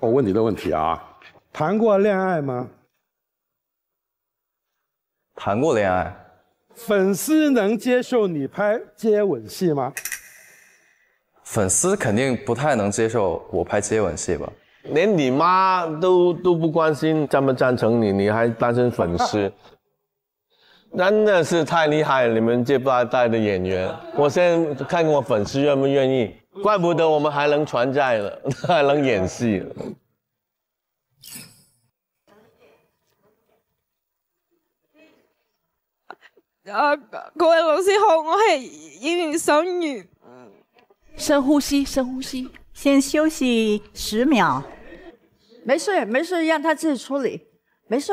我问你的问题啊，谈过恋爱吗？谈过恋爱。粉丝能接受你拍接吻戏吗？粉丝肯定不太能接受我拍接吻戏吧？连你妈都都不关心赞不赞成你，你还担心粉丝？真的是太厉害了！你们这八代的演员，我先看我粉丝愿不愿意。怪不得我们还能存在了，还能演戏了。啊，各位老师好，我是演员小玉。深呼吸，深呼吸，先休息十秒。没事，没事，让他自己处理，没事。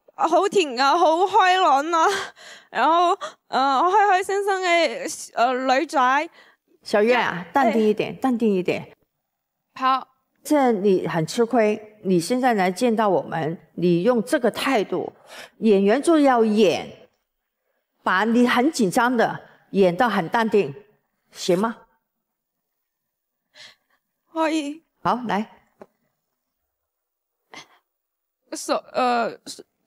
好甜啊，好开朗啊，然后呃，开开心心嘅呃女仔。小月啊，淡定一点，淡定一点。好，即你很吃亏，你现在来见到我们，你用这个态度，演员就要演，把你很紧张的演到很淡定，行吗？可以。好，来。手，呃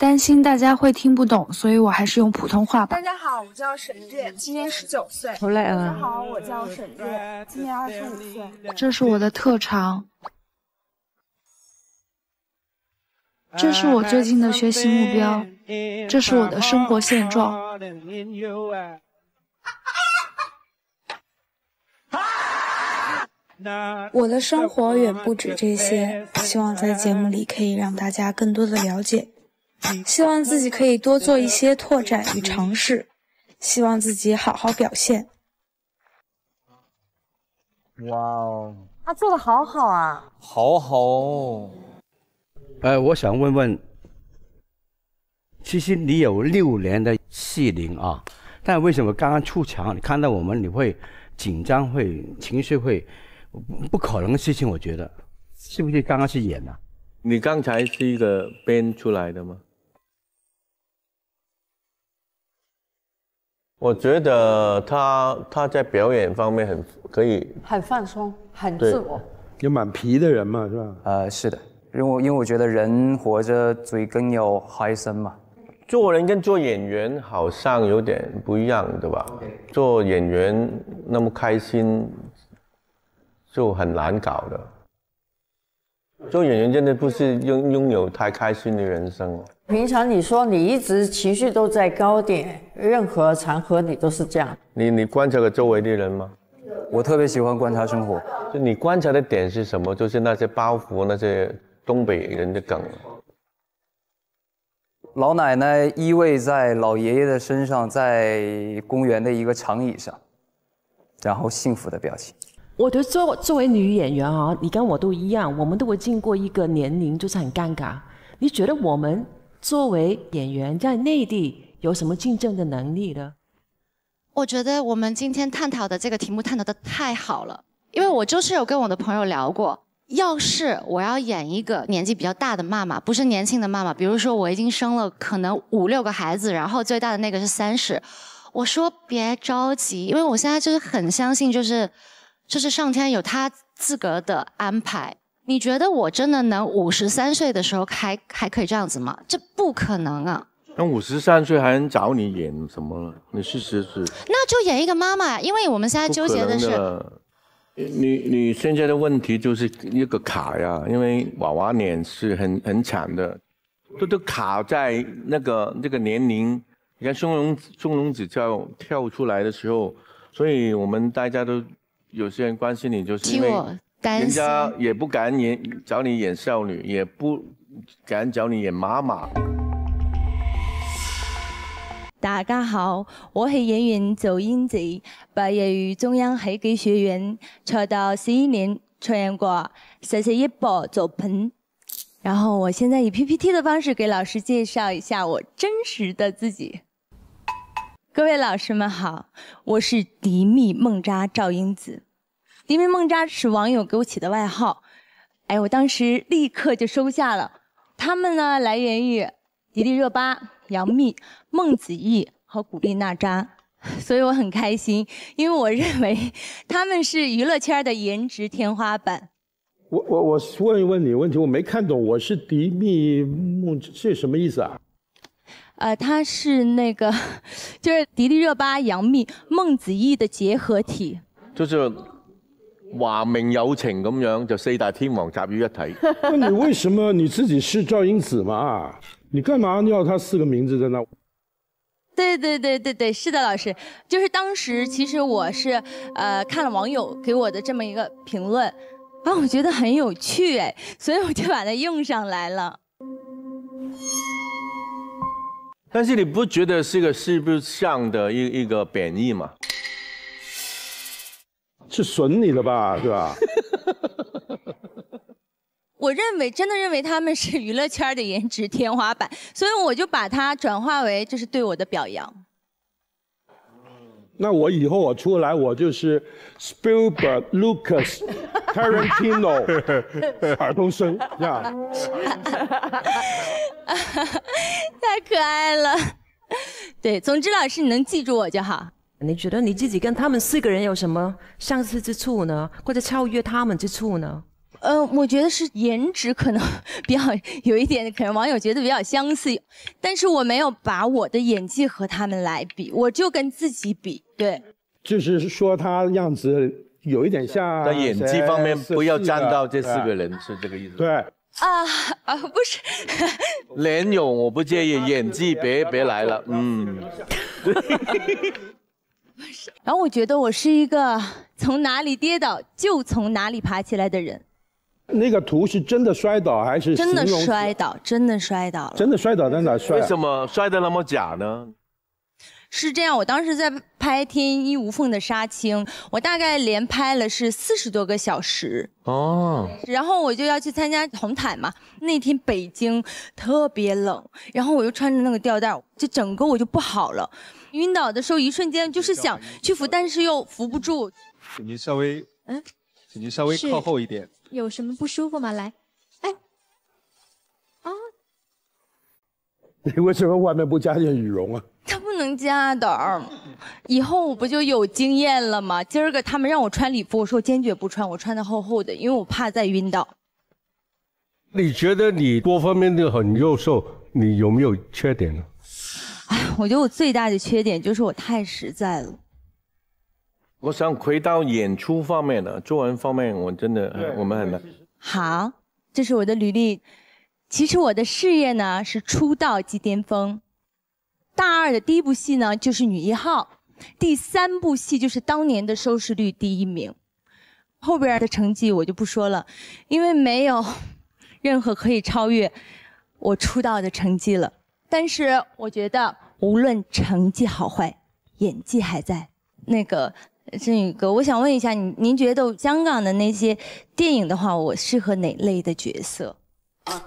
担心大家会听不懂，所以我还是用普通话吧。大家好，我叫沈月，今年十九岁。好累大家好，我叫沈月，今年二十五岁。这是我的特长。这是我最近的学习目标。这是我的生活现状。我的生活远不止这些，希望在节目里可以让大家更多的了解。希望自己可以多做一些拓展与尝试，希望自己好好表现。哇哦，他做的好好啊，好好。哎，我想问问，其实你有六年的戏龄啊，但为什么刚刚出墙，你看到我们你会紧张，会情绪会，不不可能的事情，我觉得是不是刚刚是演的？你刚才是一个编出来的吗？我觉得他他在表演方面很可以，很放松，很自我，也蛮皮的人嘛，是吧？呃，是的，因为因为我觉得人活着嘴更要嗨森嘛。做人跟做演员好像有点不一样，对吧？做演员那么开心就很难搞的。做演员真的不是拥拥有太开心的人生。平常你说你一直情绪都在高点，任何场合你都是这样。你你观察过周围的人吗？我特别喜欢观察生活。就你观察的点是什么？就是那些包袱，那些东北人的梗。老奶奶依偎在老爷爷的身上，在公园的一个长椅上，然后幸福的表情。我觉得作作为女演员啊，你跟我都一样，我们都会经过一个年龄，就是很尴尬。你觉得我们？作为演员，在内地有什么竞争的能力呢？我觉得我们今天探讨的这个题目探讨的太好了，因为我就是有跟我的朋友聊过，要是我要演一个年纪比较大的妈妈，不是年轻的妈妈，比如说我已经生了可能五六个孩子，然后最大的那个是三十，我说别着急，因为我现在就是很相信，就是就是上天有他自个的安排。你觉得我真的能五十三岁的时候还还可以这样子吗？这不可能啊！那五十三岁还能找你演什么？你四十是，那就演一个妈妈。因为我们现在纠结的是，你你现在的问题就是一个卡呀，因为娃娃脸是很很惨的，都都卡在那个那个年龄。你看松隆子松隆子跳跳出来的时候，所以我们大家都有些人关心你，就是因为人家也不敢演找你演少女，也不敢找你演妈妈。大家好，我是演员周英子，毕业于中央戏剧学院，出道十一年出演过三十一部作品。然后，我现在以 PPT 的方式给老师介绍一下我真实的自己。各位老师们好，我是迪密孟扎赵英子。迪蜜孟扎是网友给我起的外号，哎，我当时立刻就收下了。他们呢，来源于迪丽热巴、杨幂、孟子义和古力娜扎，所以我很开心，因为我认为他们是娱乐圈的颜值天花板。我我我问一问你问题，我没看懂，我是迪蜜梦，这什么意思啊？呃，他是那个，就是迪丽热巴、杨幂、孟子义的结合体，就是。华明有情咁样就四大天王集于一体。那你为什么你自己是赵英子嘛？你干嘛要他四个名字在那？对对对对对，是的，老师，就是当时其实我是，呃，看了网友给我的这么一个评论，啊，我觉得很有趣哎，所以我就把它用上来了。但是你不觉得是个是不是像的一一个贬义吗？是损你了吧，是吧？我认为真的认为他们是娱乐圈的颜值天花板，所以我就把它转化为这是对我的表扬。那我以后我出来我就是 Spielberg Lucas Tarantino 耳东升，太可爱了。对，总之老师你能记住我就好。你觉得你自己跟他们四个人有什么相似之处呢，或者超越他们之处呢？呃，我觉得是颜值可能比较 有一点，可能网友觉得比较相似，但是我没有把我的演技和他们来比，我就跟自己比，对。就是说他样子有一点像。在演技方面不要站到这四个人，是这个意思？对。啊啊，不是。连 勇我不介意，演技别别来了，嗯。然后我觉得我是一个从哪里跌倒就从哪里爬起来的人。那个图是真的摔倒还是真的摔倒？真的摔倒了，真的摔倒在哪摔？为什么摔得那么假呢？是这样，我当时在拍《天衣无缝》的杀青，我大概连拍了是四十多个小时哦。然后我就要去参加红毯嘛，那天北京特别冷，然后我又穿着那个吊带，就整个我就不好了，晕倒的时候一瞬间就是想去扶，但是又扶不住。请您稍微嗯，请您稍微靠后一点，有什么不舒服吗？来，哎，啊，你为什么外面不加件羽绒啊？能加的，以后我不就有经验了吗？今儿个他们让我穿礼服，我说坚决不穿，我穿的厚厚的，因为我怕再晕倒。你觉得你多方面的很优秀，你有没有缺点呢？哎，我觉得我最大的缺点就是我太实在了。我想回到演出方面的作文方面，我真的我们很难。好，这是我的履历。其实我的事业呢是出道即巅峰。大二的第一部戏呢，就是女一号；第三部戏就是当年的收视率第一名。后边的成绩我就不说了，因为没有任何可以超越我出道的成绩了。但是我觉得，无论成绩好坏，演技还在。那个振宇哥，我想问一下，您您觉得香港的那些电影的话，我适合哪类的角色？啊，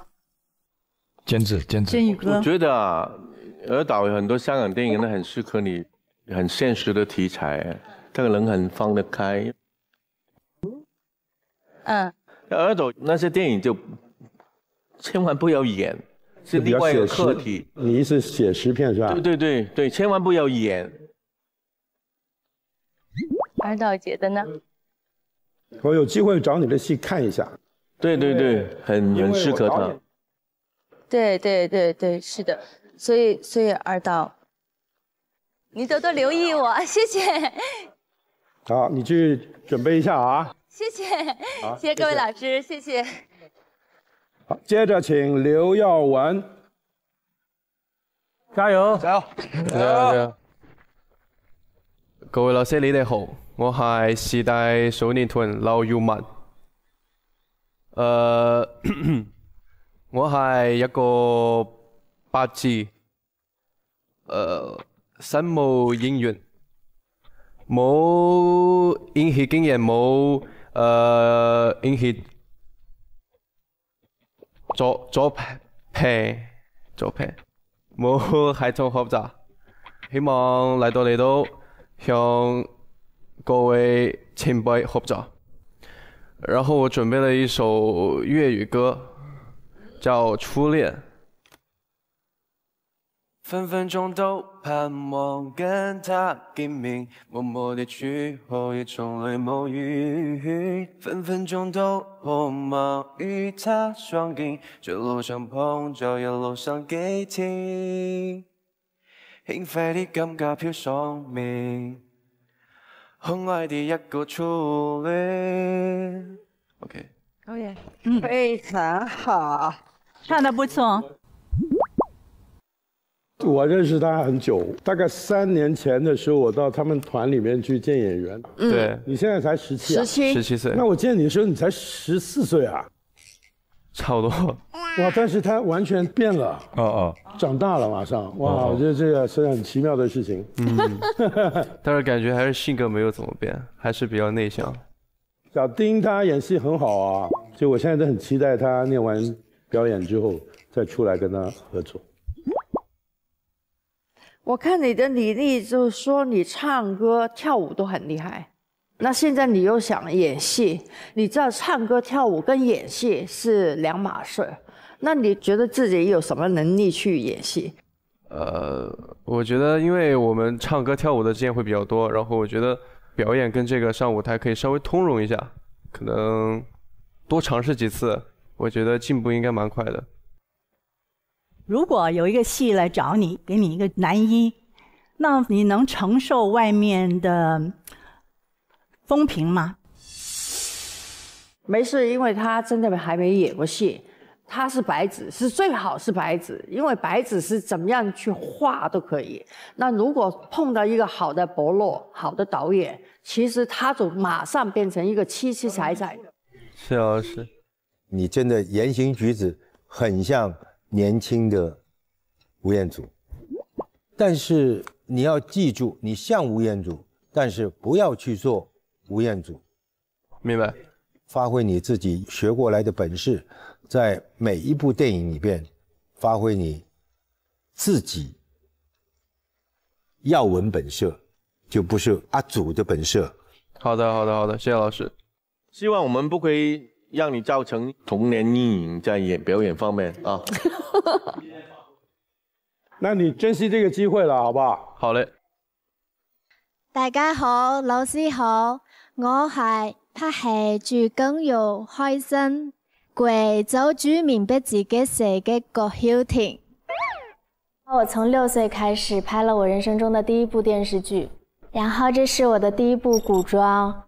监制，监制，振宇哥，我觉得。尔导有很多香港电影，那很适合你，很现实的题材，这个人很放得开。嗯。儿尔导那些电影就千万不要演，是另外有课题。你意思写实片是吧？对对对对，千万不要演。尔导觉得呢？我有机会找你的戏看一下。对对对，很很适合他。对对对对，是的。所以，所以二道，你多多留意我，谢谢。好，你去准备一下啊。谢谢，谢谢各位老师，谢谢。好，接着请刘耀文，加油，加油，加油！各位老师，你好，我系时代少年团刘耀文，呃，我系一个。八字，呃，身无姻缘，冇因喜经验，冇呃因喜左左撇左撇，冇孩童学习，希望来到嚟到向各位前辈合作。然后我准备了一首粤语歌，叫《初恋》。分分钟都盼望跟他见面，默默地去可以从来没遇。分分钟都渴望与他双影，一路上碰着一路上 g e 轻快的感觉飘上面，可爱的一个初恋。OK，哦耶，嗯，非常好，唱的不错。我认识他很久，大概三年前的时候，我到他们团里面去见演员。对，你现在才十七，十七岁。那我见你的时候，你才十四岁啊，差不多。哇，但是他完全变了，哦哦，长大了马上。哇，我觉得这个是很奇妙的事情。嗯，但是感觉还是性格没有怎么变，还是比较内向。小丁他演戏很好啊，就我现在都很期待他念完表演之后再出来跟他合作。我看你的履历，就说你唱歌、跳舞都很厉害。那现在你又想演戏？你知道唱歌、跳舞跟演戏是两码事。那你觉得自己有什么能力去演戏？呃，我觉得因为我们唱歌跳舞的经验会比较多，然后我觉得表演跟这个上舞台可以稍微通融一下，可能多尝试几次，我觉得进步应该蛮快的。如果有一个戏来找你，给你一个男一，那你能承受外面的风评吗？没事，因为他真的还没演过戏，他是白纸，是最好是白纸，因为白纸是怎么样去画都可以。那如果碰到一个好的伯乐、好的导演，其实他就马上变成一个七七彩彩的。是老是，你真的言行举止很像。年轻的吴彦祖，但是你要记住，你像吴彦祖，但是不要去做吴彦祖，明白？发挥你自己学过来的本事，在每一部电影里边，发挥你自己耀文本色，就不是阿祖的本色。好的，好的，好的，谢谢老师。希望我们不亏。让你造成童年阴影，在演表演方面啊，那你珍惜这个机会了，好不好？好嘞。大家好，老师好，我系拍戏最更要开心，贵州住棉不自己写嘅郭晓婷。我从六岁开始拍了我人生中的第一部电视剧，然后这是我的第一部古装。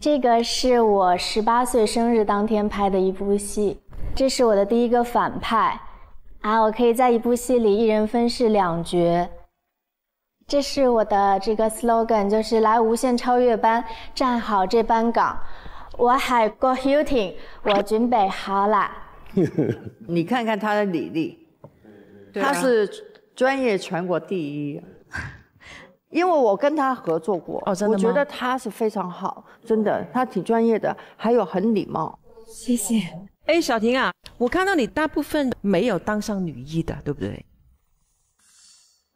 这个是我十八岁生日当天拍的一部戏，这是我的第一个反派，啊，我可以在一部戏里一人分饰两角。这是我的这个 slogan，就是来无限超越班，站好这班岗。我海 Hilton，我准备好了。你看看他的履历，他是专业全国第一。因为我跟他合作过，哦，真的我觉得他是非常好，真的，他挺专业的，还有很礼貌。谢谢。哎，小婷啊，我看到你大部分没有当上女一的，对不对？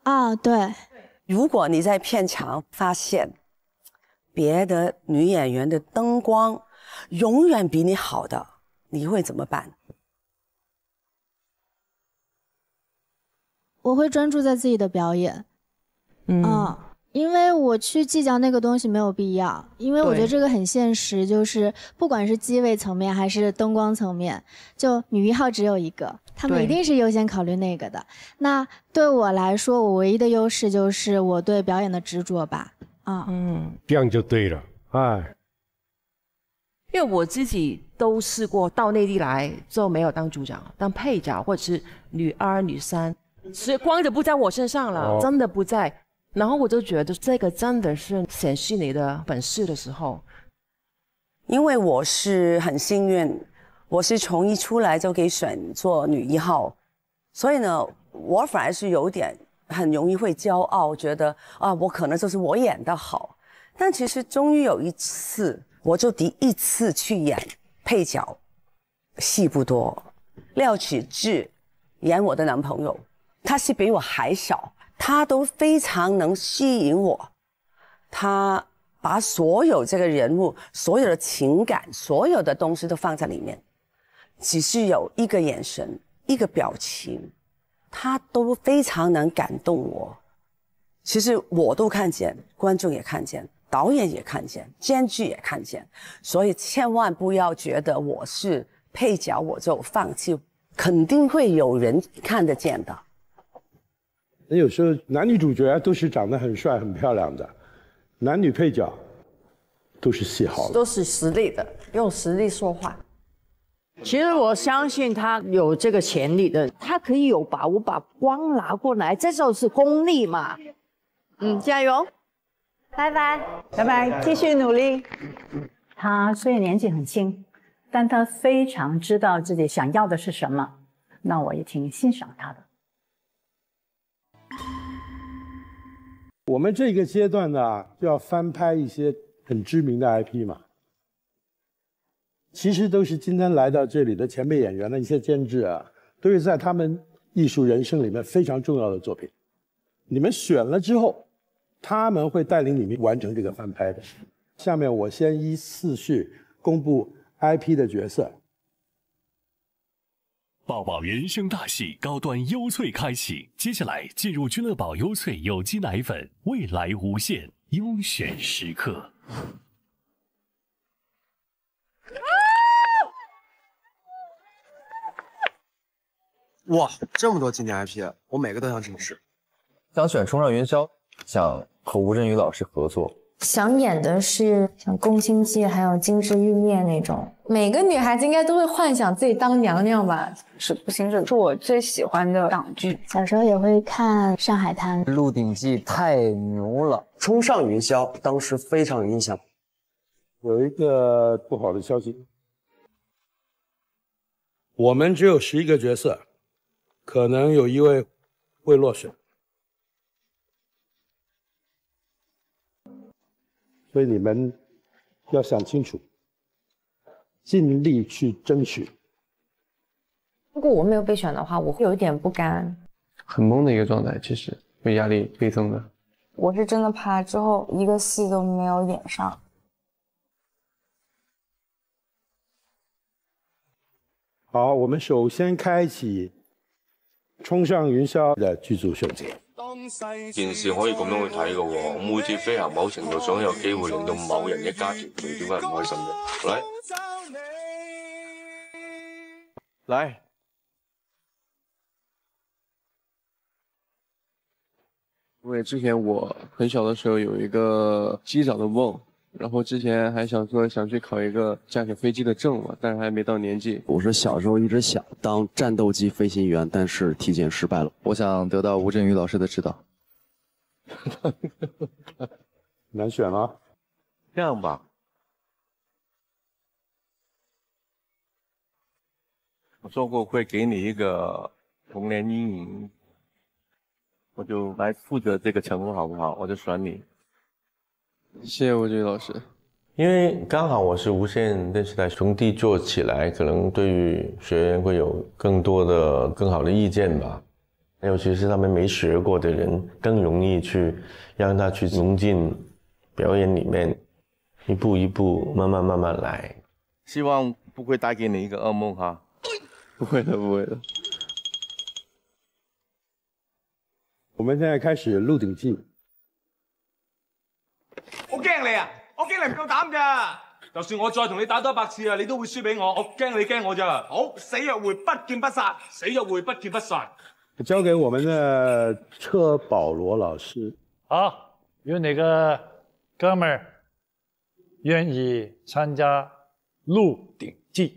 啊，对。如果你在片场发现别的女演员的灯光永远比你好的，你会怎么办？我会专注在自己的表演。嗯，因为我去计较那个东西没有必要，因为我觉得这个很现实，就是不管是机位层面还是灯光层面，就女一号只有一个，他们一定是优先考虑那个的。那对我来说，我唯一的优势就是我对表演的执着吧。啊，嗯，这样就对了，哎，因为我自己都试过，到内地来就没有当组长，当配角或者是女二、女三，所以光就不在我身上了，真的不在。然后我就觉得这个真的是显示你的本事的时候，因为我是很幸运，我是从一出来就给选做女一号，所以呢，我反而是有点很容易会骄傲，觉得啊，我可能就是我演的好。但其实终于有一次，我就第一次去演配角，戏不多，廖启智演我的男朋友，他是比我还少。他都非常能吸引我，他把所有这个人物、所有的情感、所有的东西都放在里面，只是有一个眼神、一个表情，他都非常能感动我。其实我都看见，观众也看见，导演也看见，编剧也看见，所以千万不要觉得我是配角我就放弃，肯定会有人看得见的。有时候男女主角都是长得很帅很漂亮的，男女配角都是戏好，的，都是实力的，用实力说话。其实我相信他有这个潜力的，他可以有把我把光拿过来，这就是功力嘛。嗯，加油，拜拜，拜拜，继续努力。他虽然年纪很轻，但他非常知道自己想要的是什么，那我也挺欣赏他的。我们这个阶段呢，就要翻拍一些很知名的 IP 嘛。其实都是今天来到这里的前辈演员的一些监制啊，都是在他们艺术人生里面非常重要的作品。你们选了之后，他们会带领你们完成这个翻拍的。下面我先依次序公布 IP 的角色。抱抱人生大戏，高端优萃开启。接下来进入君乐宝优萃有机奶粉，未来无限优选时刻。哇，这么多经典 IP，我每个都想尝试。想选冲上云霄，想和吴镇宇老师合作。想演的是像《宫心计》还有《金枝玉孽那种，每个女孩子应该都会幻想自己当娘娘吧？是，不，行，这是我最喜欢的港剧，小时候也会看《上海滩》《鹿鼎记》，太牛了，《冲上云霄》当时非常有印象。有一个不好的消息，我们只有十一个角色，可能有一位会落选。所以你们要想清楚，尽力去争取。如果我没有被选的话，我会有一点不甘。很懵的一个状态，其实，被压力倍增的。我是真的怕之后一个戏都没有演上。好，我们首先开启《冲上云霄》的剧组选择。件事可以咁样去睇嘅，我每次飞行某程度想有机会令到某人一家团聚，点解唔开心嘅？嚟，嚟。因为之前我很小的时候有一个机长的梦。然后之前还想说想去考一个驾驶飞机的证嘛，但是还没到年纪。我是小时候一直想当战斗机飞行员，但是体检失败了。我想得到吴镇宇老师的指导。难选吗？这样吧，我说过会给你一个童年阴影，我就来负责这个成功好不好？我就选你。谢谢吴俊老师，因为刚好我是无线电视台兄弟做起来，可能对于学员会有更多的、更好的意见吧。尤其是他们没学过的人，更容易去让他去融进表演里面，一步一步，慢慢慢慢来。希望不会带给你一个噩梦哈，不会的，不会的。我们现在开始《鹿鼎记》。我惊你啊！我惊你唔够胆噶。就算我再同你打多百次啊，你都会输俾我。我惊你惊我咋？好，死约会不见不散，死约会不见不散。交给我们的车保罗老师。好，有哪个哥们愿意参加《鹿鼎记》？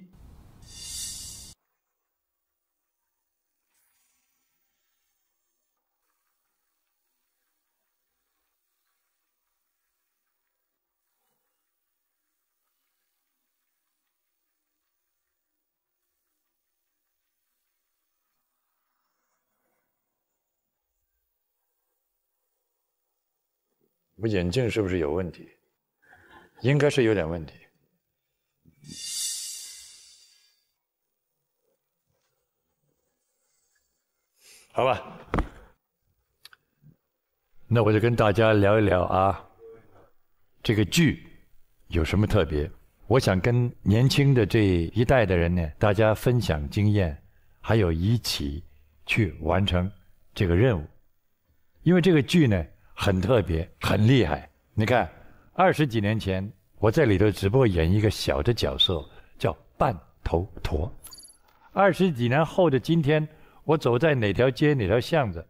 我眼镜是不是有问题？应该是有点问题。好吧，那我就跟大家聊一聊啊，这个剧有什么特别？我想跟年轻的这一代的人呢，大家分享经验，还有一起去完成这个任务，因为这个剧呢。很特别，很厉害。你看，二十几年前我在里头只不过演一个小的角色，叫半头陀。二十几年后的今天，我走在哪条街、哪条巷子，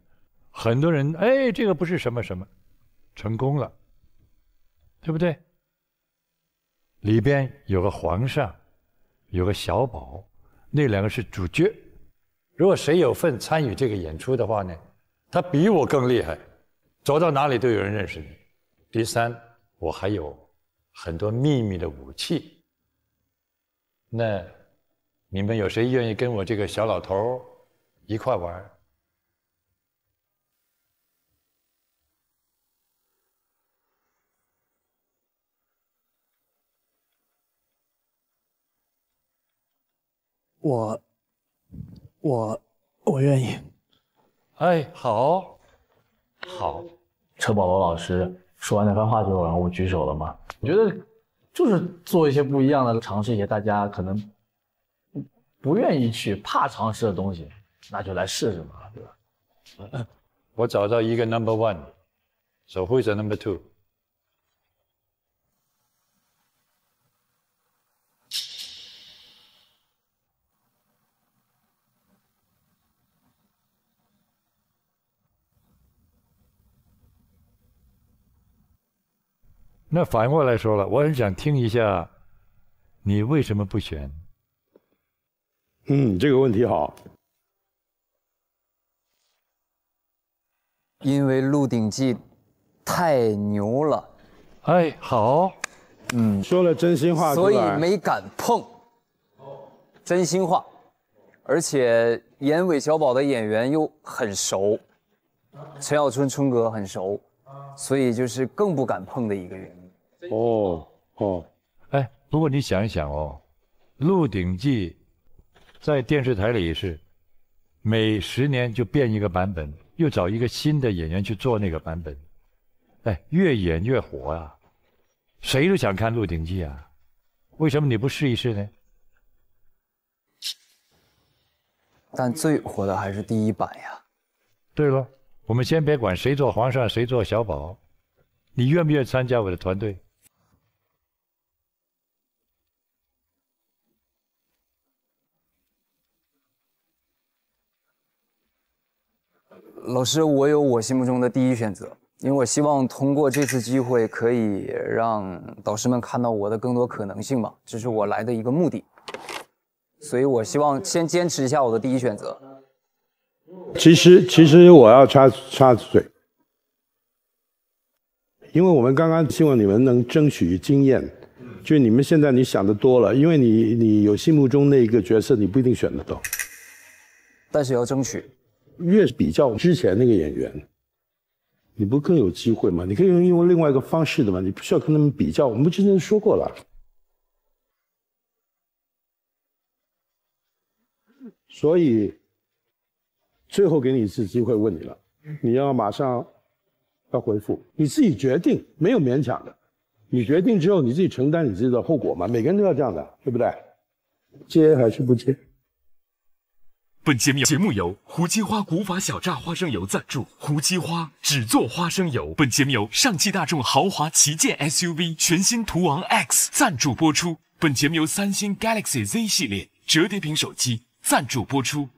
很多人哎，这个不是什么什么，成功了，对不对？里边有个皇上，有个小宝，那两个是主角。如果谁有份参与这个演出的话呢，他比我更厉害。走到哪里都有人认识你。第三，我还有很多秘密的武器。那你们有谁愿意跟我这个小老头儿一块玩儿？我、我、我愿意。哎，好，好。车保罗老师说完那番话之后，然后我举手了嘛。我觉得就是做一些不一样的尝试，一些大家可能不愿意去、怕尝试的东西，那就来试试嘛，对吧？我找到一个 number one，守护者 number two。那反过来说了，我很想听一下，你为什么不选？嗯，这个问题好。因为《鹿鼎记》太牛了。哎，好。嗯，说了真心话。所以没敢碰。真心话。而且演韦小宝的演员又很熟，陈小春春哥很熟，所以就是更不敢碰的一个原因。哦哦，哎，不过你想一想哦，《鹿鼎记》在电视台里是每十年就变一个版本，又找一个新的演员去做那个版本，哎，越演越火啊，谁都想看《鹿鼎记》啊，为什么你不试一试呢？但最火的还是第一版呀。对了，我们先别管谁做皇上，谁做小宝，你愿不愿意参加我的团队？老师，我有我心目中的第一选择，因为我希望通过这次机会可以让导师们看到我的更多可能性嘛，这是我来的一个目的。所以我希望先坚持一下我的第一选择。其实，其实我要插插嘴，因为我们刚刚希望你们能争取经验，就你们现在你想的多了，因为你你有心目中那一个角色，你不一定选得到，但是要争取。越比较之前那个演员，你不更有机会吗？你可以用用另外一个方式的嘛，你不需要跟他们比较。我们之前说过了，所以最后给你一次机会问你了，你要马上要回复，你自己决定，没有勉强的。你决定之后，你自己承担你自己的后果嘛，每个人都要这样的，对不对？接还是不接？本节目节目由胡姬花古法小榨花生油赞助，胡姬花只做花生油。本节目由上汽大众豪华旗舰 SUV 全新途昂 X 赞助播出。本节目由三星 Galaxy Z 系列折叠屏手机赞助播出。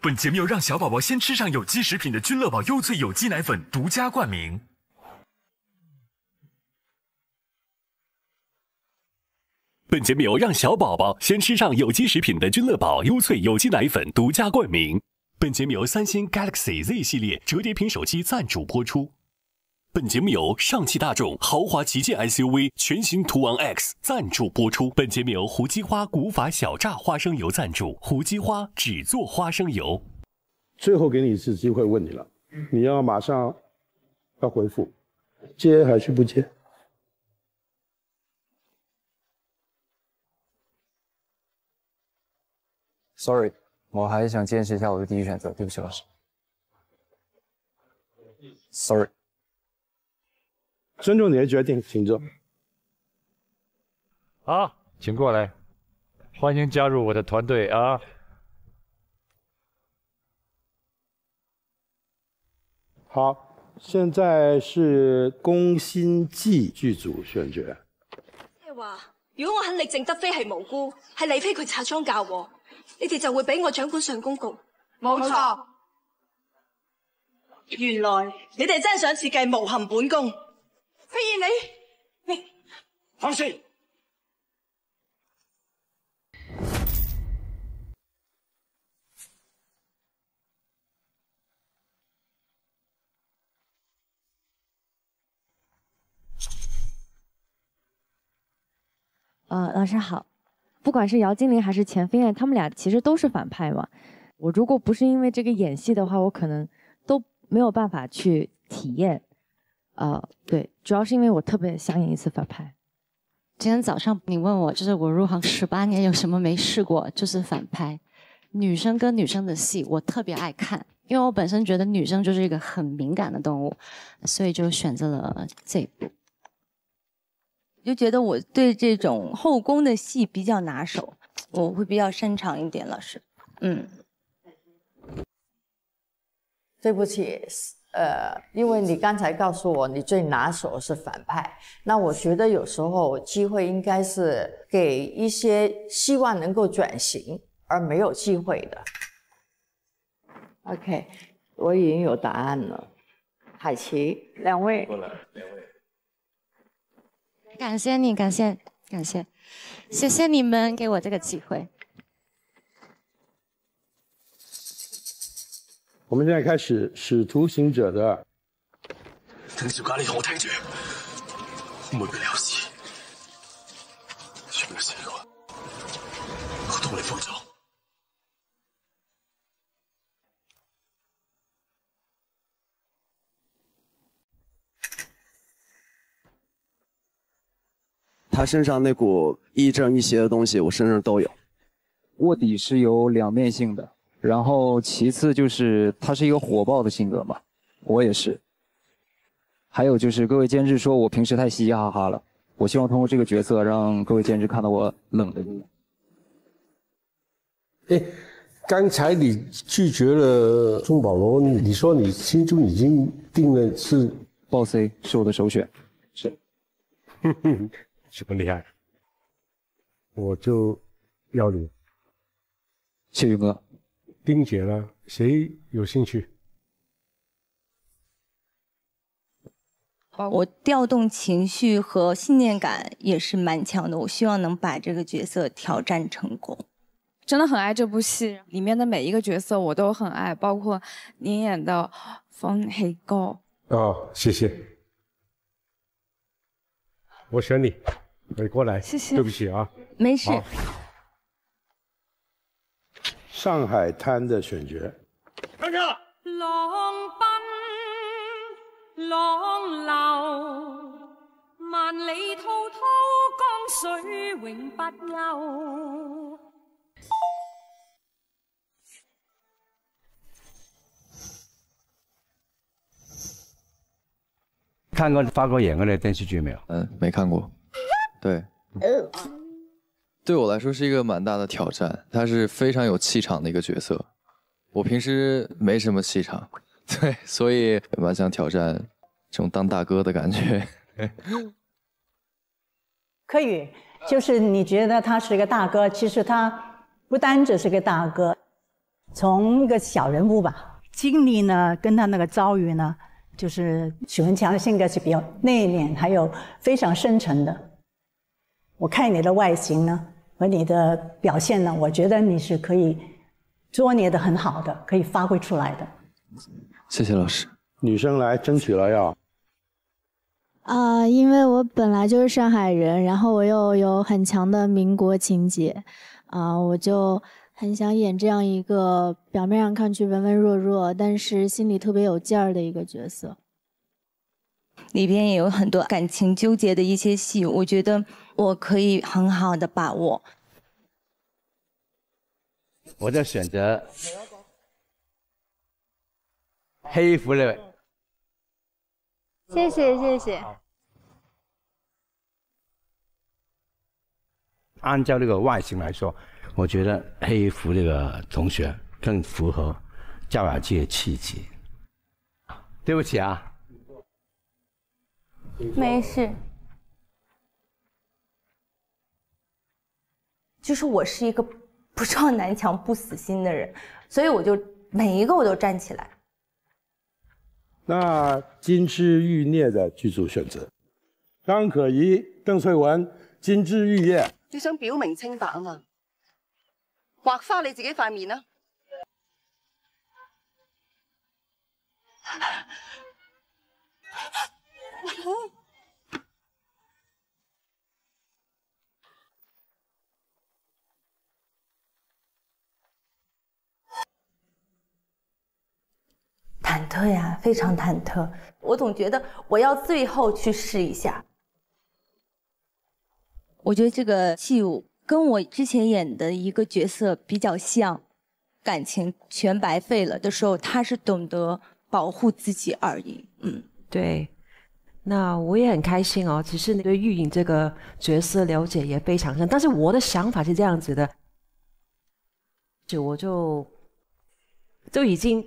本节目由让小宝宝先吃上有机食品的君乐宝优萃有机奶粉独家冠名。本节目由让小宝宝先吃上有机食品的君乐宝优萃有机奶粉独家冠名。本节目由三星 Galaxy Z 系列折叠屏手机赞助播出。本节目由上汽大众豪华旗舰 SUV 全新途昂 X 赞助播出。本节目由胡姬花古法小榨花生油赞助。胡姬花只做花生油。最后给你一次机会问你了，你要马上要回复，接还是不接？Sorry，我还是想坚持一下我的第一选择。对不起，老师。Sorry，尊重你的决定，请坐。好，请过来，欢迎加入我的团队啊！好，现在是《宫心计》剧组，选角。即系话，如果我肯力证德妃系无辜，系丽妃佢拆赃教我。你哋就会俾我掌管上公局，冇错。原来你哋真系想设计无陷本宫。飞燕，你你放肆！啊，老师好。不管是姚金玲还是钱飞燕，他们俩其实都是反派嘛。我如果不是因为这个演戏的话，我可能都没有办法去体验。啊，对，主要是因为我特别想演一次反派。今天早上你问我，就是我入行十八年有什么没试过，就是反派。女生跟女生的戏我特别爱看，因为我本身觉得女生就是一个很敏感的动物，所以就选择了这部。就觉得我对这种后宫的戏比较拿手，我会比较擅长一点。老师，嗯，对不起，呃，因为你刚才告诉我你最拿手是反派，那我觉得有时候机会应该是给一些希望能够转型而没有机会的。OK，我已经有答案了，海奇，两位。感谢你，感谢感谢，谢谢你们给我这个机会。我们现在开始《使徒行者》的。他身上那股亦正亦邪的东西，我身上都有。卧底是有两面性的，然后其次就是他是一个火爆的性格嘛，我也是。还有就是各位监制说我平时太嘻嘻哈哈了，我希望通过这个角色让各位监制看到我冷的。哎，刚才你拒绝了钟保罗，你说你心中已经定了是 BOSS C，是我的首选，是。十分厉害，我就要你，这个，哥，丁姐呢？谁有兴趣？我调动情绪和信念感也是蛮强的，我希望能把这个角色挑战成功。真的很爱这部戏里面的每一个角色，我都很爱，包括您演的冯黑哥。哦，谢谢。我选你，你过来。谢谢。对不起啊，没事。上海滩的选角，开始。浪奔，浪流，万里滔滔江水永不休。看过发哥演过的电视剧没有？嗯，没看过。对，对我来说是一个蛮大的挑战。他是非常有气场的一个角色，我平时没什么气场，对，所以蛮想挑战这种当大哥的感觉。柯宇，就是你觉得他是一个大哥，其实他不单只是个大哥，从一个小人物吧，经历呢，跟他那个遭遇呢。就是许文强的性格是比较内敛，还有非常深沉的。我看你的外形呢，和你的表现呢，我觉得你是可以捉捏的很好的，可以发挥出来的。谢谢老师，女生来争取了要。啊，因为我本来就是上海人，然后我又有很强的民国情节，啊，我就。很想演这样一个表面上看去文文弱弱，但是心里特别有劲儿的一个角色。里边也有很多感情纠结的一些戏，我觉得我可以很好的把握。我在选择黑服那位。谢谢谢谢。按照这个外形来说。我觉得黑衣服这个同学更符合教雅界的气质。对不起啊。没事。就是我是一个不撞南墙不死心的人，所以我就每一个我都站起来。那金枝玉孽的剧组选择，张可颐、邓萃雯、金枝玉叶。你想表明清白啊嘛？画花你自己块面啦！忐忑呀，非常忐忑。我总觉得我要最后去试一下。我觉得这个器物。跟我之前演的一个角色比较像，感情全白费了的时候，他是懂得保护自己而已。嗯，对。那我也很开心哦。其实你对玉影这个角色了解也非常深，但是我的想法是这样子的，就我就就已经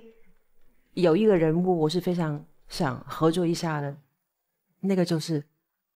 有一个人物，我是非常想合作一下的，那个就是。